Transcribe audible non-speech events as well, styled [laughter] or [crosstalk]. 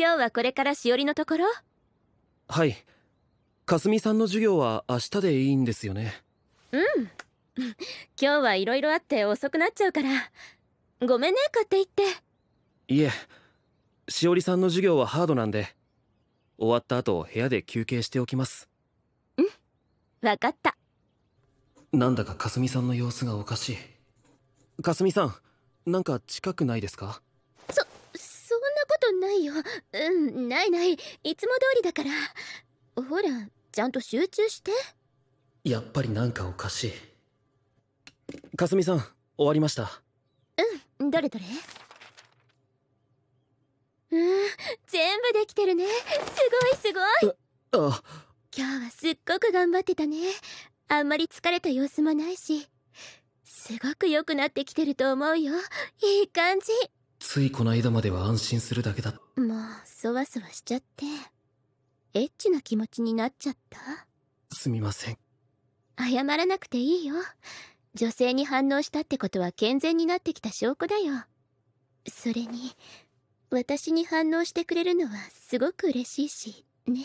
今日はこれからしおりのところはいかすみさんの授業は明日でいいんですよねうん [laughs] 今日はいろいろあって遅くなっちゃうからごめんね買って行っていえしおりさんの授業はハードなんで終わった後部屋で休憩しておきますうん分かったなんだかかすみさんの様子がおかしいかすみさんなんか近くないですかないようんないないいつも通りだからほらちゃんと集中してやっぱりなんかおかしいかすみさん終わりましたうんどれどれうん全部できてるねすごいすごいああ今日はすっごく頑張ってたねあんまり疲れた様子もないしすごく良くなってきてると思うよいい感じついこの間までは安心するだけだもうそわそわしちゃってエッチな気持ちになっちゃったすみません謝らなくていいよ女性に反応したってことは健全になってきた証拠だよそれに私に反応してくれるのはすごく嬉しいしね